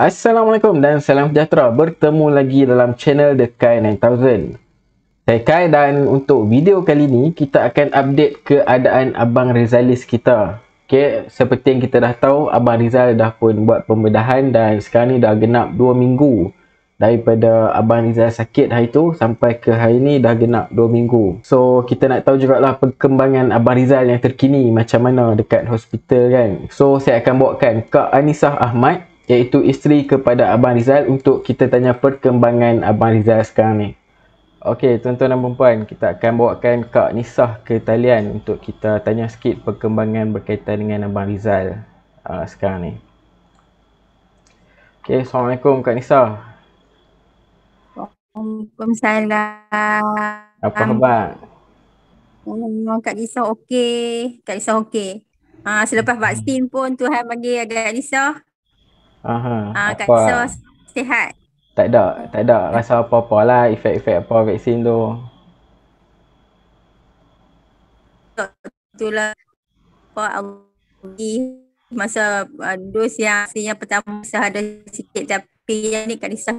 Assalamualaikum dan salam sejahtera. Bertemu lagi dalam channel The Kai 9000. Saya Kai dan untuk video kali ini kita akan update keadaan Abang Rizalis kita. Okay, seperti yang kita dah tahu, Abang Rizal dah pun buat pembedahan dan sekarang ni dah genap 2 minggu. Daripada Abang Rizal sakit hari tu sampai ke hari ni dah genap 2 minggu. So, kita nak tahu juga lah perkembangan Abang Rizal yang terkini macam mana dekat hospital kan. So, saya akan bawakan Kak Anisah Ahmad iaitu isteri kepada Abang Rizal untuk kita tanya perkembangan Abang Rizal sekarang ni. Okey, tuan-tuan dan puan kita akan bawakan Kak Nisah ke talian untuk kita tanya sikit perkembangan berkaitan dengan Abang Rizal uh, sekarang ni. Okey, Assalamualaikum Kak Nisah. Waalaikumsalam. Apa khabar? Oh, Kak Nisah okey. Kak Nisah okey. Ha, selepas vaksin pun Tuhan bagi Kak Nisah Aha. Ah, apa? Kat so, sihat. Tak ada, tak ada rasa apa-apa lah efek-efek apa vaksin tu. Itulah apa Allah masa ah, dos yang sebenarnya pertama saya ada sikit tapi yang ni kat Isa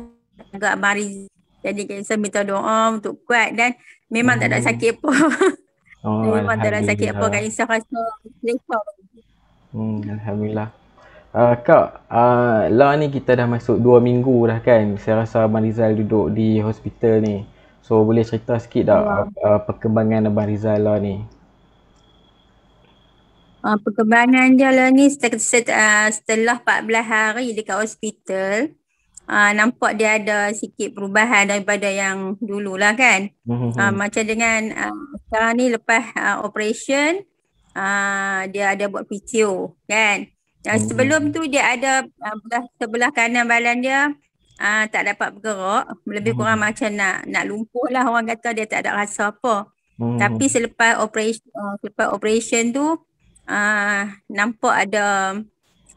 agak mari jadi kat Isa minta doa untuk kuat dan memang hmm. tak ada hmm. sakit pun. Oh, memang tak ada sakit pun kat Isa rasa Hmm, Alhamdulillah. Uh, kak, uh, lah ni kita dah masuk 2 minggu dah kan Saya rasa Abang Rizal duduk di hospital ni So boleh cerita sikit tak ya. uh, perkembangan Abang Rizal lah ni uh, Perkembangan dia lah ni setelah, setelah 14 hari dekat hospital uh, Nampak dia ada sikit perubahan daripada yang dulu lah kan uh, Macam dengan uh, sekarang ni lepas uh, operation uh, Dia ada buat video kan dan hmm. sebelum tu dia ada uh, sebelah kanan badan dia uh, tak dapat bergerak. Lebih hmm. kurang macam nak nak lumpuh lah orang kata dia tak ada rasa apa. Hmm. Tapi selepas operation uh, selepas operation tu uh, nampak ada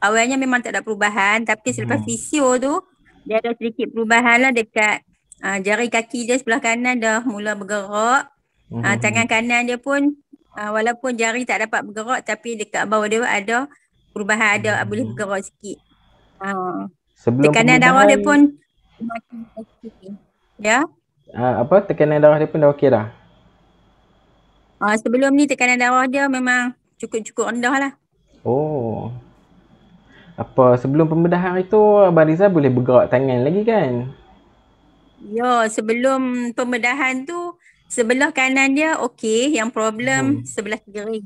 awalnya memang tak ada perubahan tapi selepas hmm. fisio tu dia ada sedikit perubahan lah dekat uh, jari kaki dia sebelah kanan dah mula bergerak. Hmm. Uh, tangan kanan dia pun uh, walaupun jari tak dapat bergerak tapi dekat bawah dia ada perubahan ada hmm. boleh bergerak sikit. Ha. Sebelum tekanan darah dia pun makin okey. Ya. Ha, apa tekanan darah dia pun dah okey dah. Ha, sebelum ni tekanan darah dia memang cukup-cukup rendah lah. Oh. Apa sebelum pembedahan hari tu Abang Rizal boleh bergerak tangan lagi kan? Ya, sebelum pembedahan tu sebelah kanan dia okey, yang problem hmm. sebelah kiri.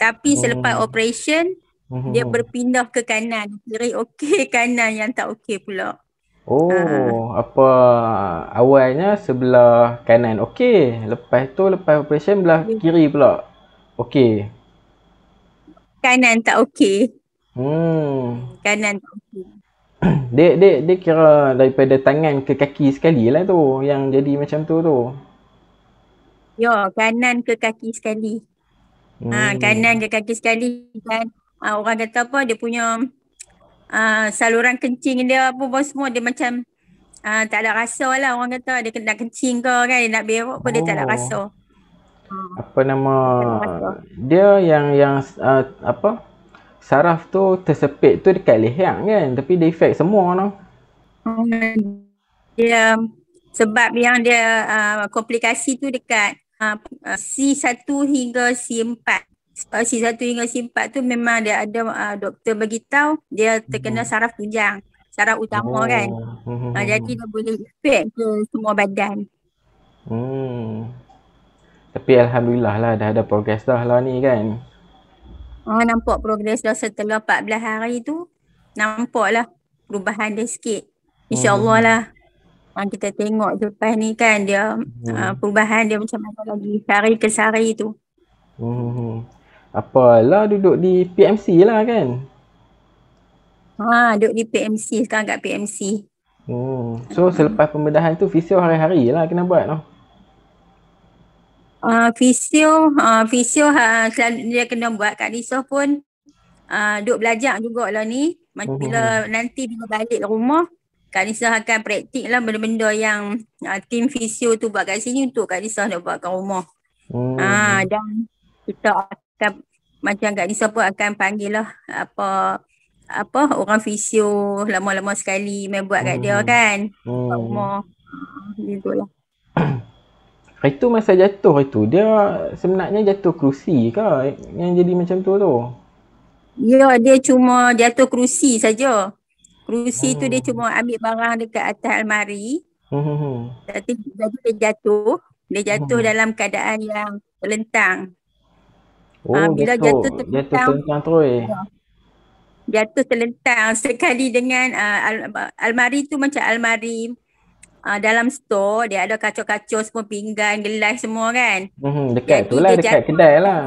Tapi selepas oh. operation, Mhm. Dia berpindah ke kanan. Kiri okey, kanan yang tak okey pula. Oh, uh. apa awalnya sebelah kanan okey, lepas tu lepas operation belah ya. kiri pula. Okey. Kanan tak okey. Hmm. Kanan tak okey. dia dia dia kira daripada tangan ke kaki sekali lah tu yang jadi macam tu tu. Ya, kanan ke kaki sekali. Ah, hmm. Ha, kanan ke kaki sekali dan uh, orang kata apa dia punya uh, saluran kencing dia apa pun semua dia macam uh, tak ada rasa lah orang kata dia kena kencing ke kan dia nak berok pun oh. dia tak ada oh. rasa apa nama dia yang yang uh, apa saraf tu tersepit tu dekat leher kan tapi dia efek semua orang no? Hmm, dia sebab yang dia uh, komplikasi tu dekat uh, C1 hingga C4 uh, C1 hingga c tu memang dia ada uh, doktor bagi tahu dia terkena hmm. saraf tunjang, saraf utama oh. kan. Uh, jadi dia boleh efek ke semua badan. Hmm. Tapi alhamdulillah lah dah ada progres dah lah ni kan. Oh nampak progres dah setelah 14 hari tu. Nampaklah perubahan dia sikit. Insya-Allah hmm. lah. Ha, kita tengok lepas ni kan dia hmm. uh, perubahan dia macam mana lagi sehari ke sehari tu. Hmm. Apalah duduk di PMC lah kan? Ah duduk di PMC sekarang kat PMC. Hmm. So selepas pembedahan tu fisio hari-hari lah kena buat noh. Ah uh, fisio, ah uh, fisio ha, ha selalu dia kena buat kat Riso pun ah uh, duk belajar jugaklah ni. Macam hmm, bila uh-huh. nanti bila balik rumah Kak Nisa akan praktik lah benda-benda yang uh, tim fisio tu buat kat sini untuk Kak Nisa nak buat kat rumah. Hmm. Uh, dan kita kan, macam Kak Nisa pun akan panggil lah apa apa orang fisio lama-lama sekali main buat kat hmm. dia kan. Hmm. Gitu lah. Hari masa jatuh itu dia sebenarnya jatuh kerusi ke yang jadi macam tu tu? Ya dia cuma jatuh kerusi saja. Kerusi hmm. tu dia hmm. cuma ambil barang dekat atas almari. Hmm, hmm, hmm. Tapi jadi dia jatuh. Dia jatuh hmm. dalam keadaan yang terlentang. Ah, oh, uh, bila jatuh, jatuh terlentang. Jatuh terlentang Jatuh terlentang sekali dengan uh, al- almari tu macam almari uh, dalam store dia ada kacau-kacau semua pinggan, gelas semua kan. Hmm, dekat Jadi, tu lah dekat jatuh, kedai lah.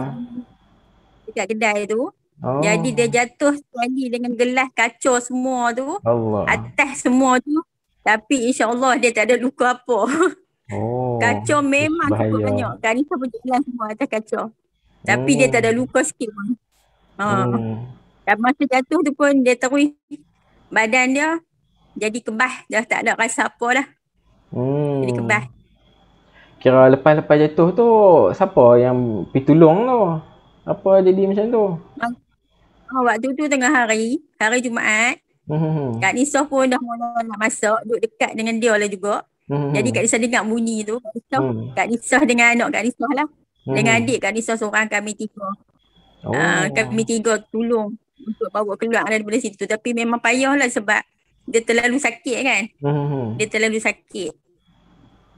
Dekat kedai tu. Oh. Jadi dia jatuh sekali dengan gelas kacau semua tu. Allah. Atas semua tu. Tapi insyaAllah dia tak ada luka apa. Oh. Kacau memang cukup banyak. Kan ni pun jalan semua atas kacau. Tapi oh. dia tak ada oh. luka sikit pun. Ha. Oh. Dan masa jatuh tu pun dia terus badan dia jadi kebah dah tak ada rasa apa dah. Hmm. Jadi oh. kebah. Kira lepas-lepas jatuh tu siapa yang pi tolong tu? Apa jadi macam tu? Oh, waktu tu tengah hari, hari Jumaat. Hmm. Kak Nisah pun dah mula nak masuk duduk dekat dengan dia lah juga. Hmm. Jadi Kak Nisah dengar bunyi tu. Kak Nisah, hmm. Kak Nisah dengan anak Kak Nisah lah hmm. dengan adik Kak Nisa seorang kami tiga. Ah, oh. Uh, kami tiga tolong untuk bawa keluar lah daripada situ. Tapi memang payah lah sebab dia terlalu sakit kan. Hmm. Dia terlalu sakit.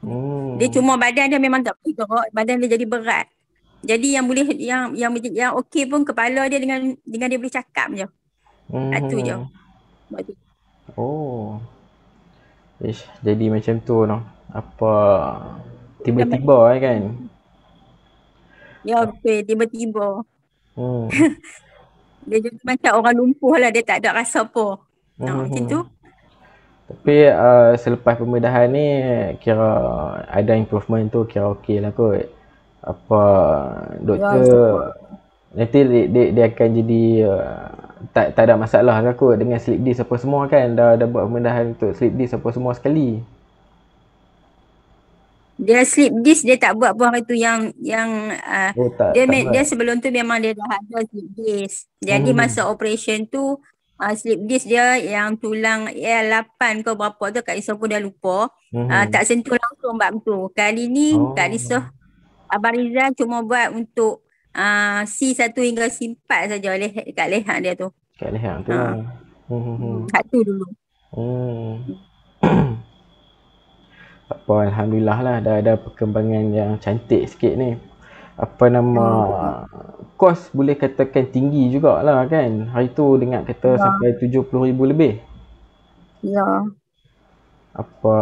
Hmm. Dia cuma badan dia memang tak boleh gerak, badan dia jadi berat. Jadi yang boleh yang yang yang okey pun kepala dia dengan dengan dia boleh cakap je. Hmm. Satu je. Oh. Ish, jadi macam tu noh. Apa tiba-tiba eh kan. Dia okey, ah. tiba-tiba. Oh. dia jadi macam orang lumpuh lah, dia tak ada rasa apa. Oh. Ha, macam tu. Tapi uh, selepas pembedahan ni, kira ada improvement tu kira okey lah kot. Apa, doktor ya, nanti dia, dia, dia akan jadi uh, tak tak ada masalah lah kot dengan sleep disc apa semua kan. Dah, dah buat pembedahan untuk sleep disc apa semua sekali dia slip disk dia tak buat pun itu yang yang uh, oh, tak, dia tak dia sebelum tu memang dia dah ada slip disk. Jadi hmm. masa operation tu uh, ah, slip disk dia yang tulang eh, L8 ke berapa tu Kak Isa pun dah lupa. Hmm. Uh, tak sentuh langsung bab tu. Kali ni oh. Kak Isa Abang Rizal cuma buat untuk uh, C1 hingga C4 saja oleh kat leha dia tu. Kat leha tu. Uh. Hmm. Kat hmm, hmm. tu dulu. Hmm. apa alhamdulillah lah dah ada perkembangan yang cantik sikit ni apa nama kos boleh katakan tinggi jugalah kan hari tu dengar kata ya. sampai 70000 lebih ya apa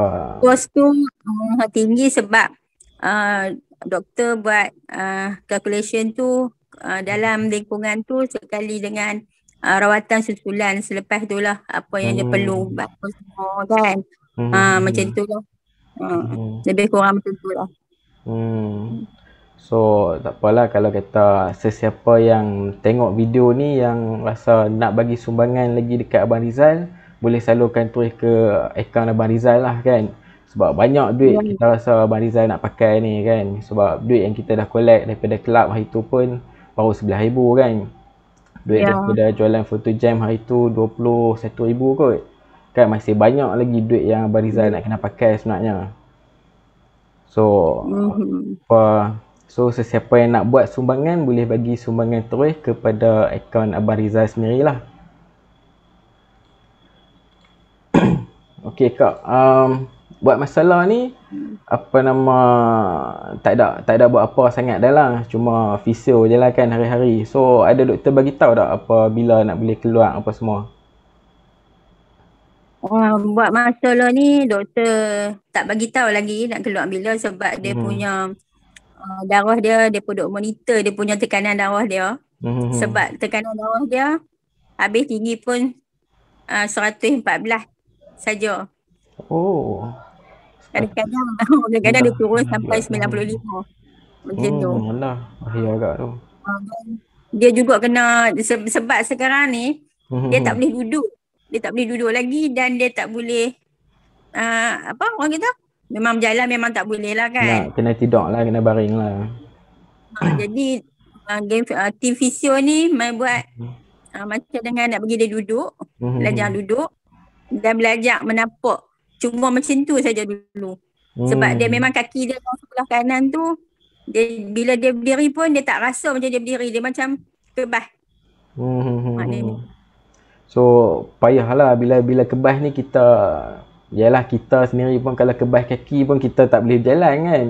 kos tu uh, tinggi sebab uh, doktor buat uh, calculation tu uh, dalam lingkungan tu sekali dengan uh, rawatan susulan selepas itulah apa yang hmm. dia perlu buat semua kan hmm. uh, macam tu lah Ah, hmm. lebih kurang macam tu lah hmm. so tak apalah kalau kata sesiapa yang tengok video ni yang rasa nak bagi sumbangan lagi dekat Abang Rizal boleh salurkan terus ke akaun Abang Rizal lah kan sebab banyak duit ya. kita rasa Abang Rizal nak pakai ni kan sebab duit yang kita dah collect daripada kelab hari tu pun baru sebelah ribu, kan duit ya. daripada jualan photo jam hari tu satu ribu kot kan masih banyak lagi duit yang Abang Rizal nak kena pakai sebenarnya so mm-hmm. so sesiapa yang nak buat sumbangan boleh bagi sumbangan terus kepada akaun Abang Rizal sendiri lah Okay kak, um, buat masalah ni apa nama tak ada tak ada buat apa sangat dah lah cuma fisio je lah kan hari-hari so ada doktor bagi tahu tak apa bila nak boleh keluar apa semua Wah, buat masa lah ni doktor tak bagi tahu lagi nak keluar bila lah sebab dia hmm. punya uh, darah dia dia pun duk monitor dia punya tekanan darah dia. Hmm. Sebab tekanan darah dia habis tinggi pun uh, 114 saja. Oh. Kadang-kadang kadang-kadang dia turun sampai 95. Macam hmm, tu. Lah. Bahaya agak tu. Uh, dia juga kena sebab sekarang ni hmm. dia hmm, tak hmm. boleh duduk dia tak boleh duduk lagi dan dia tak boleh uh, apa orang kita memang berjalan memang tak boleh lah kan. Nah, kena tidur lah, kena baring lah. Uh, jadi uh, game, uh, team fisio ni main buat uh, macam dengan nak pergi dia duduk, mm-hmm. belajar duduk dan belajar menapak. Cuma macam tu saja dulu. Mhm. Sebab dia memang kaki dia orang sebelah kanan tu dia, bila dia berdiri pun dia tak rasa macam dia berdiri. Dia macam kebah. Mm-hmm. Mhm, Maknanya, So payahlah bila bila kebas ni kita yalah kita sendiri pun kalau kebas kaki pun kita tak boleh jalan kan.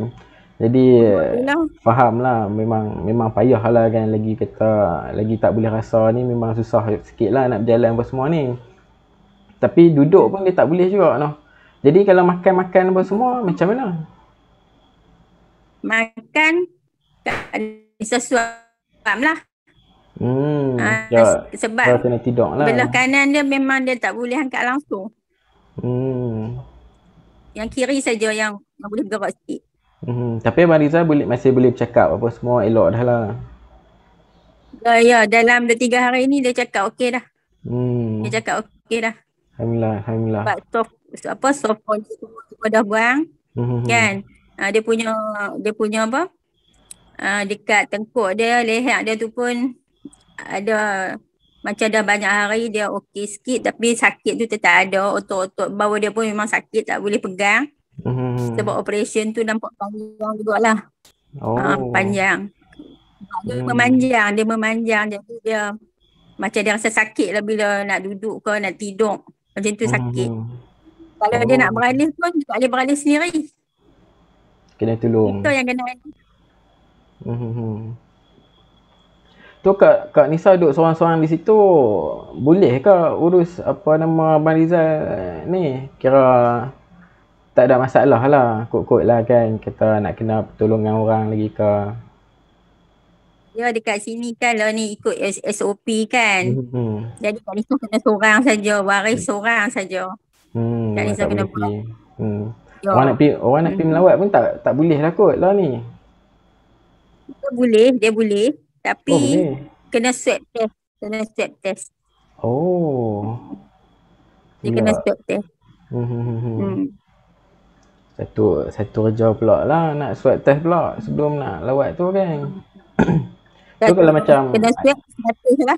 Jadi faham lah memang memang payahlah kan lagi kata lagi tak boleh rasa ni memang susah lah nak berjalan apa semua ni. Tapi duduk pun dia tak boleh juga noh. Jadi kalau makan-makan apa semua macam mana? Makan tak ada sesuap lah. Hmm. Ha, sebab kena tidur lah. Kan. belah kanan dia memang dia tak boleh angkat langsung. Hmm. Yang kiri saja yang boleh bergerak sikit. Hmm. Tapi Abang boleh, masih boleh bercakap apa semua elok dah lah. Ya, ya dalam dua tiga hari ni dia cakap okey dah. Hmm. Dia cakap okey dah. Alhamdulillah. Alhamdulillah. Sebab soft, apa, soft phone semua dah buang. Hmm. hmm, hmm. Kan? Ha, dia punya dia punya apa? Uh, dekat tengkuk dia, leher dia tu pun ada macam dah banyak hari dia okey sikit tapi sakit tu tetap ada otot-otot bawah dia pun memang sakit tak boleh pegang hmm. sebab operation tu nampak panjang juga lah ah, oh. Uh, panjang dia hmm. memanjang dia memanjang jadi dia macam dia rasa sakit lah bila nak duduk ke nak tidur macam tu sakit hmm. kalau oh. dia nak oh. beralih pun tak boleh beralih sendiri kena tolong itu yang kena hmm. hmm, hmm tu kak kak Nisa duduk seorang-seorang di situ boleh ke urus apa nama Abang Rizal ni kira tak ada masalah lah kot-kot lah kan kita nak kena pertolongan orang lagi ke Ya dekat sini kan lah ni ikut SOP kan. Hmm. Jadi kat Nisa kena seorang saja, waris hmm. seorang saja. Hmm. Kat Nisa kena pergi. Hmm. Ya. Orang nak pergi, orang nak pergi hmm. melawat pun tak tak boleh lah kot lah ni. Dia boleh, dia boleh. Tapi oh, kena swab test. Kena swab test. Oh. Dia ya. kena swab test. Hmm hmm, hmm, hmm. hmm Satu satu kerja pula lah nak swab test pula sebelum nak lewat tu kan. Tu so, kalau macam kena swab satu lah.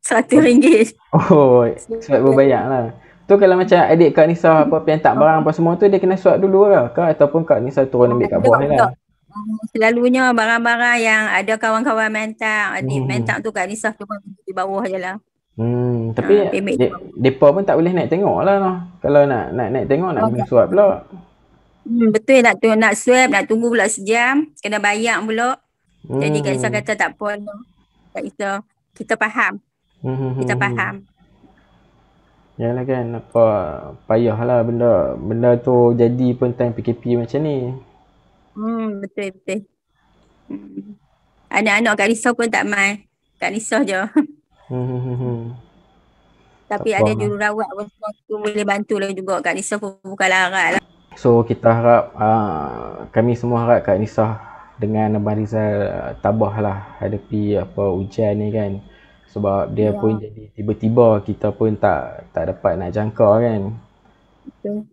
Satu ringgit. Oh, swab berbayar lah. Tu kalau macam adik Kak Nisa apa yang tak barang apa semua tu dia kena swab dulu lah ke? Kak ataupun Kak Nisa turun ambil kat ah, bawah ni lah. Tak. Oh, selalunya barang-barang yang ada kawan-kawan mentak ah, di hmm. mentang tu kat Nisa cuma di bawah je lah. Hmm, tapi ha, pun tak boleh naik tengok lah. No. Kalau nak nak naik tengok nak minum okay. suap pula. Hmm, betul nak tu nak swab nak tunggu pula sejam kena bayar pula. Hmm. Jadi Kak Isa kata tak apa. No. Kak kita faham. Hmm, hmm kita hmm, Ya Yalah kan apa payahlah benda benda tu jadi pun time PKP macam ni. Hmm, betul betul. Anak-anak Kak Risau pun tak mai. Kak Risau je. Tapi tak ada lah. jururawat pun tu boleh bantu lah juga Kak Risau pun bukan larat lah. So kita harap uh, kami semua harap Kak Nisah dengan Abang Rizal ah, tabah lah hadapi apa ujian ni kan sebab dia ya. pun jadi tiba-tiba kita pun tak tak dapat nak jangka kan. Betul.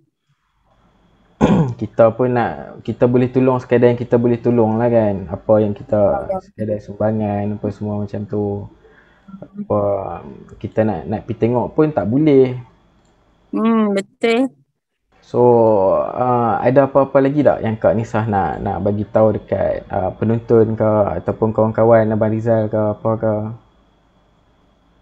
kita pun nak kita boleh tolong sekadar yang kita boleh tolong lah kan apa yang kita sekadar sumbangan apa semua macam tu apa kita nak nak pergi tengok pun tak boleh hmm betul so uh, ada apa-apa lagi tak yang Kak Nisah nak nak bagi tahu dekat uh, penonton ke ataupun kawan-kawan Abang Rizal ke apa ke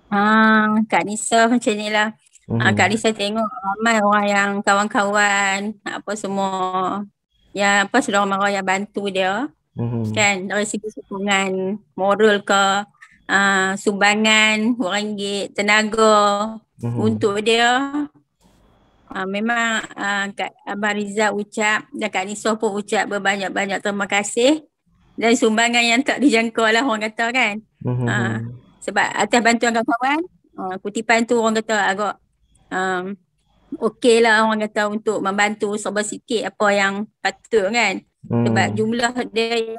Ah, Kak Nisa macam ni lah. Ah, hmm. Ah, kali ni tengok ramai orang yang kawan-kawan apa semua ya, apa sedara orang yang bantu dia. Hmm. Kan dari segi sokongan moral ke uh, sumbangan ringgit tenaga hmm. untuk dia. Uh, memang uh, Kak Abang Rizal ucap dan Kak Nisoh pun ucap berbanyak-banyak terima kasih dan sumbangan yang tak dijangka lah orang kata kan. Hmm. Uh, sebab atas bantuan kawan-kawan, uh, kutipan tu orang kata agak um, okey lah orang kata untuk membantu sabar sikit apa yang patut kan hmm. sebab jumlah dia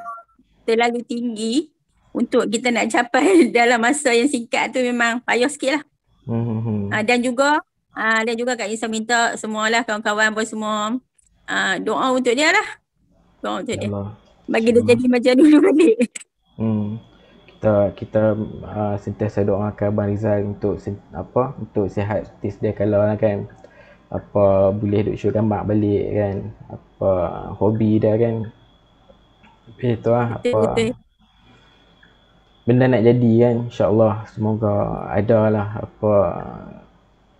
terlalu tinggi untuk kita nak capai dalam masa yang singkat tu memang payah sikit lah hmm. uh, dan juga uh, dan juga Kak Isa minta semualah kawan-kawan pun semua uh, doa untuk dia lah doa untuk Yalah. dia bagi dia jadi macam dulu balik hmm kita kita uh, sentiasa doakan abang Rizal untuk apa untuk sihat dia kalau lah kan apa boleh duk show gambar balik kan apa hobi dia kan okay, itu lah apa benda nak jadi kan insyaallah semoga ada lah apa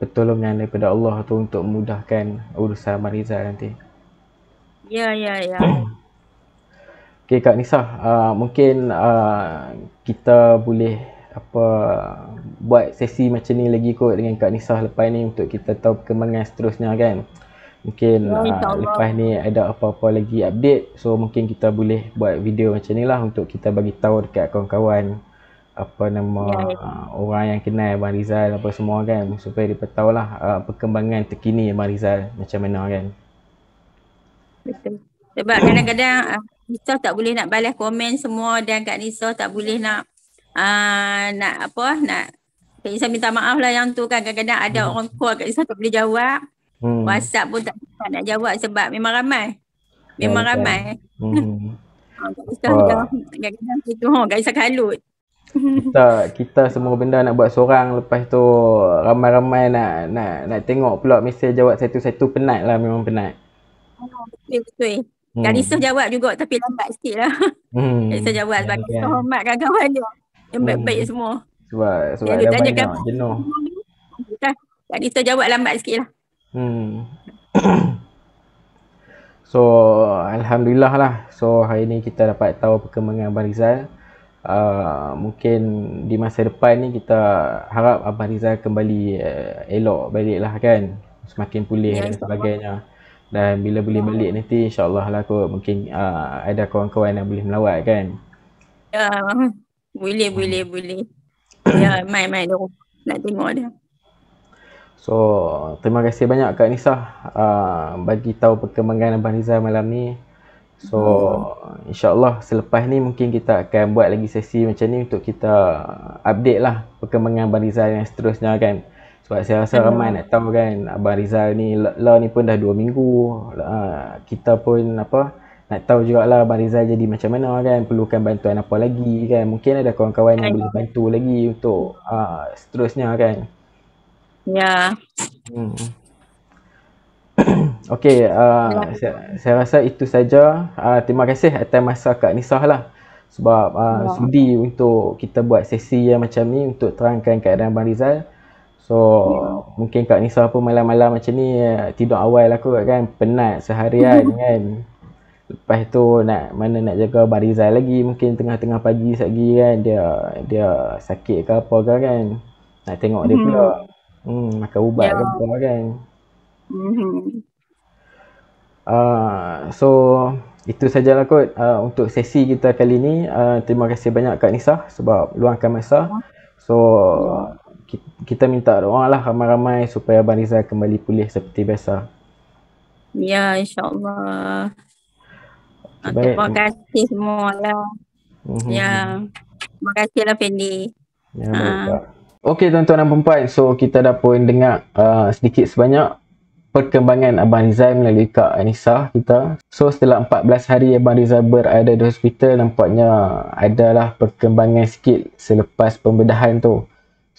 pertolongan daripada Allah tu untuk memudahkan urusan Mariza nanti ya ya ya Okay, Kak Nisa, uh, mungkin uh, kita boleh apa buat sesi macam ni lagi kot dengan Kak Nisa lepas ni untuk kita tahu perkembangan seterusnya kan. Mungkin ya, uh, lepas ni ada apa-apa lagi update so mungkin kita boleh buat video macam ni lah untuk kita bagi tahu dekat kawan-kawan apa nama ya, ya. Uh, orang yang kenal Abang Rizal apa semua kan supaya mereka tahulah uh, perkembangan terkini Abang Rizal macam mana kan. Betul. Sebab kadang-kadang uh, Nisa tak boleh nak balas komen semua dan Kak Nisa tak boleh nak uh, nak apa nak Kak Nisa minta maaf lah yang tu kan kadang-kadang ada hmm. orang call Kak Nisa tak boleh jawab hmm. WhatsApp pun tak, tak nak jawab sebab memang ramai memang okay. Ya, ya. ramai hmm. Ah, Kak Nisa kadang-kadang oh. Kak Nisa kalut kita kita semua benda nak buat seorang lepas tu ramai-ramai nak nak nak tengok pula mesej jawab satu-satu penat lah memang penat. Oh, betul betul. Hmm. Kak Risa jawab juga tapi lambat sikit lah. Hmm. Kak Risa jawab sebab kita yeah. hormat kawan-kawan dia. Yang hmm. baik-baik semua. Sebab, sebab dia, banyak kan, jenuh. Kak Risa jawab lambat sikit lah. Hmm. so Alhamdulillah lah. So hari ni kita dapat tahu perkembangan Abang Rizal. Uh, mungkin di masa depan ni kita harap Abang Rizal kembali uh, elok baliklah kan. Semakin pulih ya, dan sebagainya. Sama dan bila boleh ya. balik nanti insyaallah lah kot mungkin uh, ada kawan-kawan yang boleh melawat kan ya boleh hmm. boleh boleh ya mai mai dulu nak tengok dia so terima kasih banyak kak Nisa uh, bagi tahu perkembangan abang Nisa malam ni so hmm. insyaallah selepas ni mungkin kita akan buat lagi sesi macam ni untuk kita update lah perkembangan abang Nisa yang seterusnya kan sebab saya rasa ramai nak tahu kan Abang Rizal ni Law ni pun dah 2 minggu uh, Kita pun apa Nak tahu juga lah, Abang Rizal jadi macam mana kan Perlukan bantuan apa lagi kan Mungkin ada kawan-kawan yang boleh bantu lagi Untuk uh, seterusnya kan Ya yeah. hmm. Okay uh, yeah. saya, saya rasa itu saja uh, Terima kasih atas masa Kak Nisah lah Sebab uh, yeah. sudi untuk kita buat sesi yang macam ni Untuk terangkan keadaan Abang Rizal So yeah. mungkin Kak Nisa pun malam-malam macam ni eh, tidur awal lah kot kan penat seharian kan Lepas tu nak mana nak jaga Barizal lagi mungkin tengah-tengah pagi sekejap kan dia dia sakit ke apa ke kan Nak tengok dia pula hmm, hmm makan ubat yeah. ke apa kan uh, So itu sajalah kot uh, untuk sesi kita kali ni uh, Terima kasih banyak Kak Nisa sebab luangkan masa ya. So yeah kita minta doa lah ramai-ramai supaya Abang Rizal kembali pulih seperti biasa. Ya, insyaAllah. Okay, terima kasih semua lah. Mm-hmm. Ya, terima kasih lah Fendi. Ya, ha. Okey tuan-tuan dan perempuan, so kita dah pun dengar uh, sedikit sebanyak perkembangan Abang Rizal melalui Kak Anissa kita. So setelah 14 hari Abang Rizal berada di hospital, nampaknya adalah perkembangan sikit selepas pembedahan tu.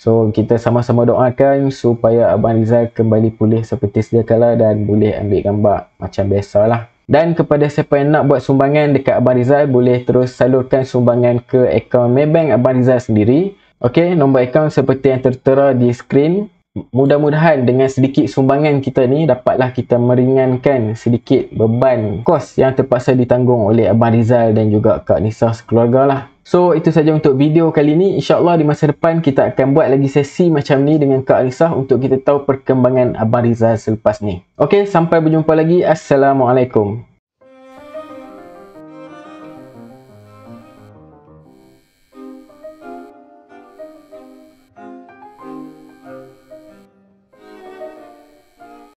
So kita sama-sama doakan supaya Abang Rizal kembali pulih seperti sedia kala dan boleh ambil gambar macam biasalah. Dan kepada siapa yang nak buat sumbangan dekat Abang Rizal boleh terus salurkan sumbangan ke akaun Maybank Abang Rizal sendiri. Okey, nombor akaun seperti yang tertera di skrin. Mudah-mudahan dengan sedikit sumbangan kita ni dapatlah kita meringankan sedikit beban kos yang terpaksa ditanggung oleh Abang Rizal dan juga Kak Nisa sekeluarga lah. So itu saja untuk video kali ini. InsyaAllah di masa depan kita akan buat lagi sesi macam ni dengan Kak Arisah untuk kita tahu perkembangan Abang Rizal selepas ni. Okay, sampai berjumpa lagi. Assalamualaikum.